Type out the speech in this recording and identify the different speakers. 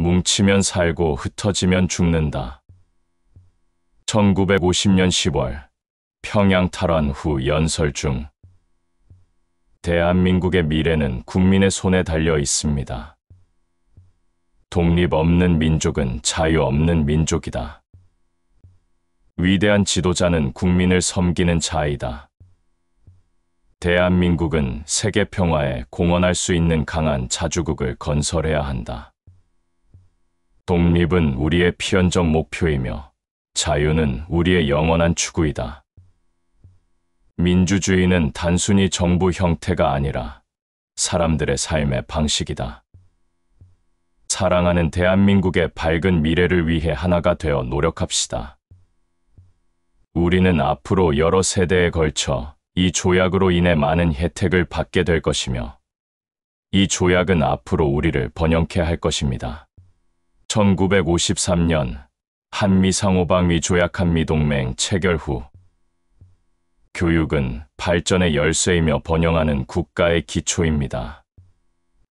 Speaker 1: 뭉치면 살고 흩어지면 죽는다. 1950년 10월 평양 탈환 후 연설 중 대한민국의 미래는 국민의 손에 달려 있습니다. 독립 없는 민족은 자유 없는 민족이다. 위대한 지도자는 국민을 섬기는 자이다. 대한민국은 세계 평화에 공헌할 수 있는 강한 자주국을 건설해야 한다. 독립은 우리의 필연적 목표이며 자유는 우리의 영원한 추구이다. 민주주의는 단순히 정부 형태가 아니라 사람들의 삶의 방식이다. 사랑하는 대한민국의 밝은 미래를 위해 하나가 되어 노력합시다. 우리는 앞으로 여러 세대에 걸쳐 이 조약으로 인해 많은 혜택을 받게 될 것이며 이 조약은 앞으로 우리를 번영케 할 것입니다. 1953년 한미 상호방위 조약 한미 동맹 체결 후 교육은 발전의 열쇠이며 번영하는 국가의 기초입니다.